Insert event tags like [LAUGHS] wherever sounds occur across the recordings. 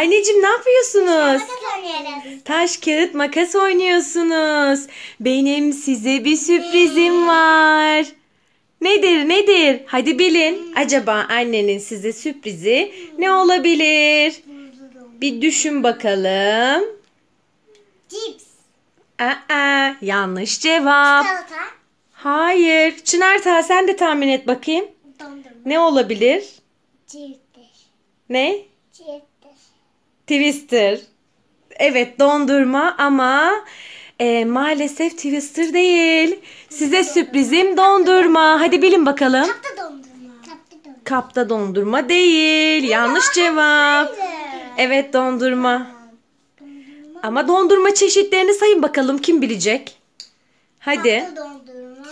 Anneciğim ne yapıyorsunuz? Taş, kağıt, makas oynuyorsunuz. Benim size bir sürprizim var. Nedir nedir? Hadi bilin. Acaba annenin size sürprizi ne olabilir? Bir düşün bakalım. Cips. Aa, yanlış cevap. Çikolata. Hayır. Çınar ta sen de tahmin et bakayım. Dondurma. Ne olabilir? Cips. Ne? Cips. Twister. Evet dondurma ama e, maalesef Twister değil. Size sürprizim dondurma. Hadi bilin bakalım. Kapta dondurma. Kapta dondurma değil. Yanlış cevap. Evet dondurma. Ama dondurma çeşitlerini sayın bakalım kim bilecek. Hadi. Kapta dondurma.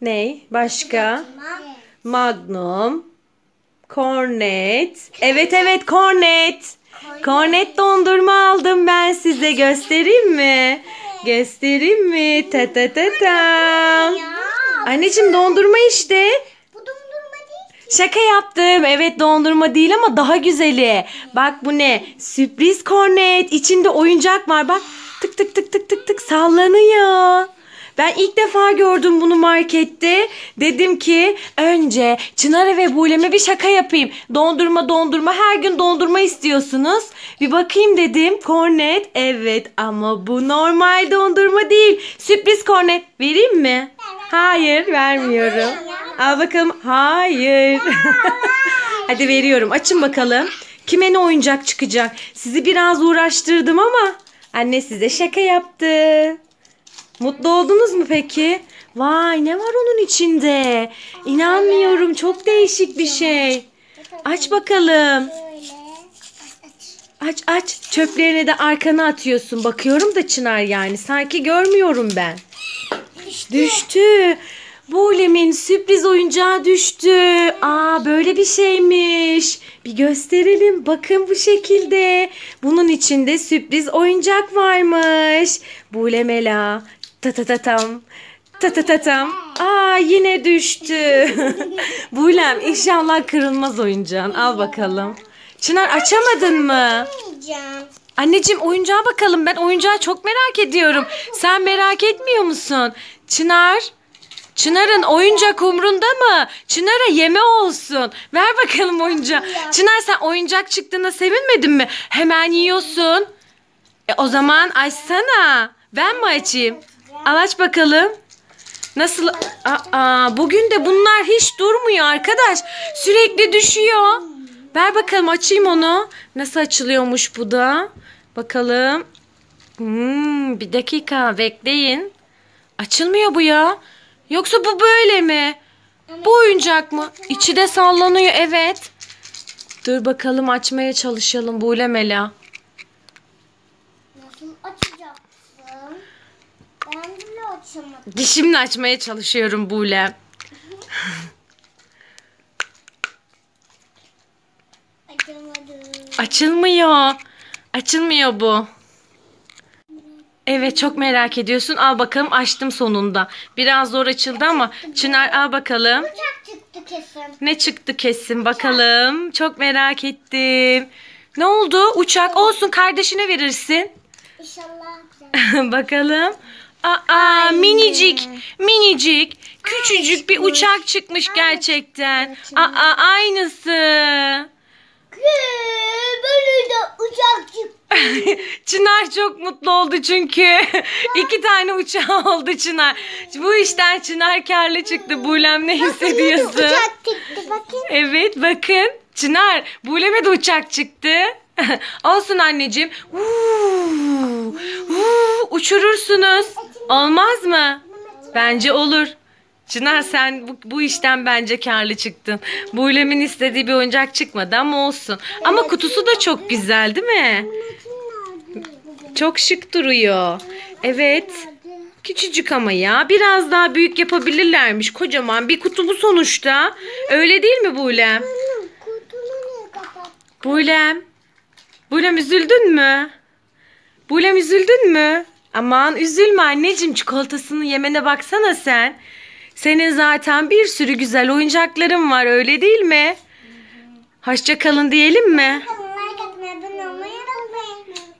Ney? Başka? Magnum. Cornet. Evet evet cornet. Kornet dondurma aldım ben size. Göstereyim mi? Göstereyim mi? Ta ta ta ta. Anneciğim dondurma işte. Şaka yaptım. Evet dondurma değil ama daha güzeli. Bak bu ne? Sürpriz kornet. İçinde oyuncak var. Bak tık tık tık tık tık tık sallanıyor. Ben ilk defa gördüm bunu markette. Dedim ki önce Çınar'a ve Bulem'e bir şaka yapayım. Dondurma dondurma her gün dondurma istiyorsunuz. Bir bakayım dedim. Kornet evet ama bu normal dondurma değil. Sürpriz kornet vereyim mi? Hayır vermiyorum. Al bakalım. Hayır. [LAUGHS] Hadi veriyorum. Açın bakalım. Kime ne oyuncak çıkacak? Sizi biraz uğraştırdım ama anne size şaka yaptı. Mutlu oldunuz mu peki? Vay ne var onun içinde? İnanmıyorum çok değişik bir şey. Aç bakalım. Aç aç çöplerine de arkana atıyorsun. Bakıyorum da Çınar yani sanki görmüyorum ben. Düştü. Bu Bulem'in sürpriz oyuncağı düştü. Aa böyle bir şeymiş. Bir gösterelim. Bakın bu şekilde. Bunun içinde sürpriz oyuncak varmış. Bulemela. Ta ta ta tam. Ta ta ta tam. Aa yine düştü. [LAUGHS] Bulem inşallah kırılmaz oyuncağın. Al bakalım. Çınar açamadın mı? Anneciğim oyuncağa bakalım. Ben oyuncağı çok merak ediyorum. Sen merak etmiyor musun? Çınar Çınar'ın oyuncak umrunda mı? Çınar'a yeme olsun. Ver bakalım oyuncağı. Çınar sen oyuncak çıktığına sevinmedin mi? Hemen yiyorsun. E, o zaman açsana. Ben mi açayım? Al aç bakalım. Nasıl? Aa, bugün de bunlar hiç durmuyor arkadaş. Sürekli düşüyor. Ver bakalım açayım onu. Nasıl açılıyormuş bu da? Bakalım. Hmm, bir dakika bekleyin. Açılmıyor bu ya. Yoksa bu böyle mi? Bu oyuncak mı? İçi de sallanıyor evet. Dur bakalım açmaya çalışalım Bule Mela. Nasıl açacaksın? Ben bile açamadım. Dişimle açmaya çalışıyorum Bule. Açılmadı. Açılmıyor. Açılmıyor bu. Evet çok merak ediyorsun. Al bakalım açtım sonunda. Biraz zor açıldı ama Çınar al bakalım. Uçak çıktı kesin. Ne çıktı kesin bakalım. Çok merak ettim. Ne oldu? Uçak olsun kardeşine verirsin. İnşallah. [LAUGHS] bakalım. Aa, Ay. minicik, minicik, küçücük bir uçak çıkmış Ay, gerçekten. Aa, aynısı. Gül. [LAUGHS] Çınar çok mutlu oldu çünkü. [LAUGHS] iki tane uçağı oldu Çınar. Bu işten Çınar karlı çıktı. Bulem ne hissediyorsun? Uçak çıktı bakın. Evet bakın. Çınar Bulem'e de uçak çıktı. [LAUGHS] Olsun anneciğim. Uuu, uuu, uçurursunuz. Olmaz mı? Bence olur. Çınar sen bu, bu işten bence karlı çıktın. Bulem'in istediği bir oyuncak çıkmadı ama olsun. Ama kutusu da çok güzel değil mi? Çok şık duruyor. Evet. Küçücük ama ya. Biraz daha büyük yapabilirlermiş. Kocaman bir kutu bu sonuçta. Öyle değil mi Bulem? Bulem. Bulem üzüldün mü? Bulem üzüldün mü? Aman üzülme anneciğim çikolatasını yemene baksana sen. Senin zaten bir sürü güzel oyuncakların var öyle değil mi? Hoşça kalın diyelim mi?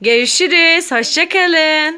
Görüşürüz. Hoşçakalın.